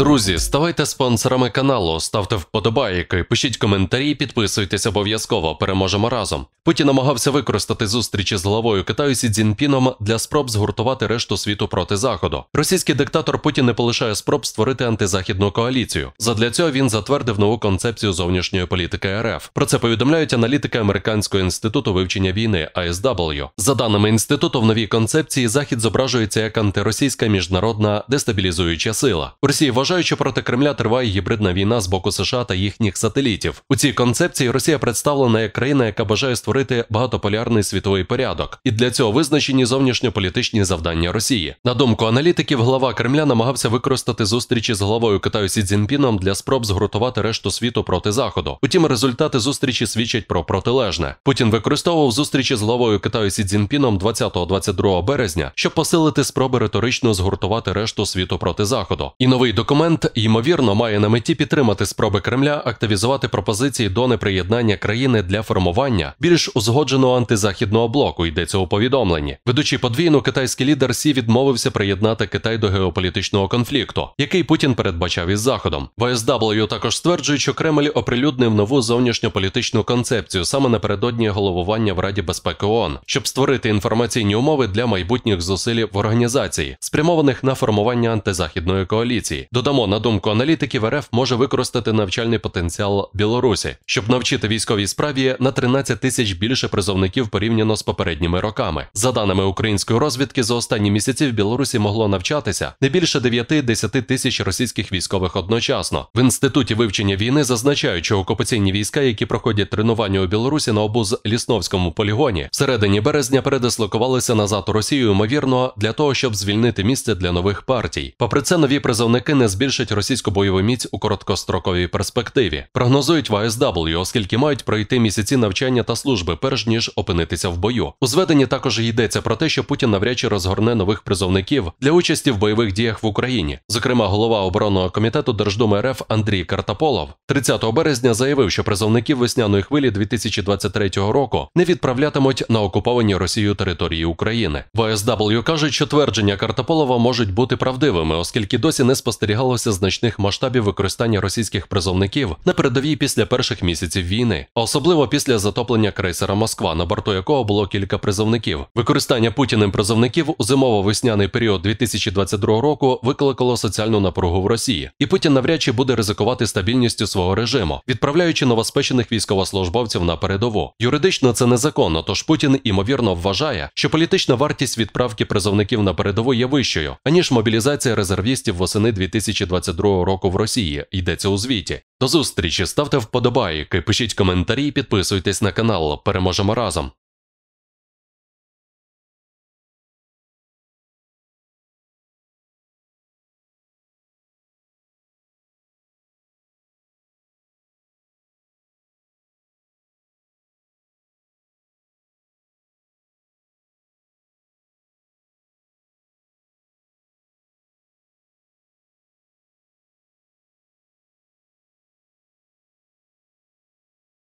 Друзі, ставайте спонсорами каналу, ставте вподобайки, пишіть коментарі, підписуйтесь обов'язково. Переможемо разом. Путін намагався використати зустрічі з головою Китаю Сі Цзіньпіном для спроб згуртувати решту світу проти заходу. Російський диктатор Путін не полишає спроб створити антизахідну коаліцію. Задля цього він затвердив нову концепцію зовнішньої політики РФ. Про це повідомляють аналітики американського інституту вивчення війни ISW. За даними інституту, в новій концепції захід зображується як антиросійська міжнародна дестабілізуюча сила. У Росії вважає Зважаючи проти Кремля, триває гібридна війна з боку США та їхніх сателітів. У цій концепції Росія представлена як країна, яка бажає створити багатополярний світовий порядок, і для цього визначені зовнішньополітичні завдання Росії. На думку аналітиків, глава Кремля намагався використати зустрічі з главою Китаю Сі Цзіньпіном для спроб згуртувати решту світу проти заходу. Утім, результати зустрічі свідчать про протилежне. Путін використовував зустрічі з главою Китаю Сі Цзіньпіном 20-22 березня, щоб посилити спроби риторично згуртувати решту світу проти заходу. І новий документ документ ймовірно має на меті підтримати спроби Кремля активізувати пропозиції до неприєднання країни для формування більш узгодженого антизахідного блоку. Йдеться у повідомленні. Ведучи подвійну, китайський лідер Сі відмовився приєднати Китай до геополітичного конфлікту, який Путін передбачав із заходом. ВСW також стверджує, що Кремль оприлюднив нову зовнішньополітичну концепцію саме напередодні головування в Раді безпеки ООН, щоб створити інформаційні умови для майбутніх зусиль в організації, спрямованих на формування антизахідної коаліції. Додамо, на думку аналітиків, РФ може використати навчальний потенціал Білорусі, щоб навчити військовій справі на 13 тисяч більше призовників порівняно з попередніми роками. За даними української розвідки, за останні місяці в Білорусі могло навчатися не більше 9-10 тисяч російських військових одночасно. В інституті вивчення війни зазначають, що окупаційні війська, які проходять тренування у Білорусі на обуз Лісновському полігоні, в середині березня передислокувалися назад у Росію, ймовірно, для того, щоб звільнити місце для нових партій. Попри це, нові призовники не збільшить російську бойову міць у короткостроковій перспективі. Прогнозують в ASW, оскільки мають пройти місяці навчання та служби, перш ніж опинитися в бою. У зведенні також йдеться про те, що Путін навряд чи розгорне нових призовників для участі в бойових діях в Україні. Зокрема, голова оборонного комітету Держдуми РФ Андрій Картаполов 30 березня заявив, що призовників весняної хвилі 2023 року не відправлятимуть на окуповані Росією території України. В ASW кажуть, що твердження Картаполова можуть бути правдивими, оскільки досі не спостерігали спостерігалося значних масштабів використання російських призовників на передовій після перших місяців війни, особливо після затоплення крейсера Москва, на борту якого було кілька призовників. Використання путіним призовників у зимово-весняний період 2022 року викликало соціальну напругу в Росії, і Путін навряд чи буде ризикувати стабільністю свого режиму, відправляючи новоспечених військовослужбовців на передову. Юридично це незаконно, тож Путін імовірно вважає, що політична вартість відправки призовників на передову є вищою аніж мобілізація резервістів восени 2000 2022 року в Росії. Йдеться у звіті. До зустрічі ставте вподобайки, пишіть коментарі, підписуйтесь на канал. Переможемо разом.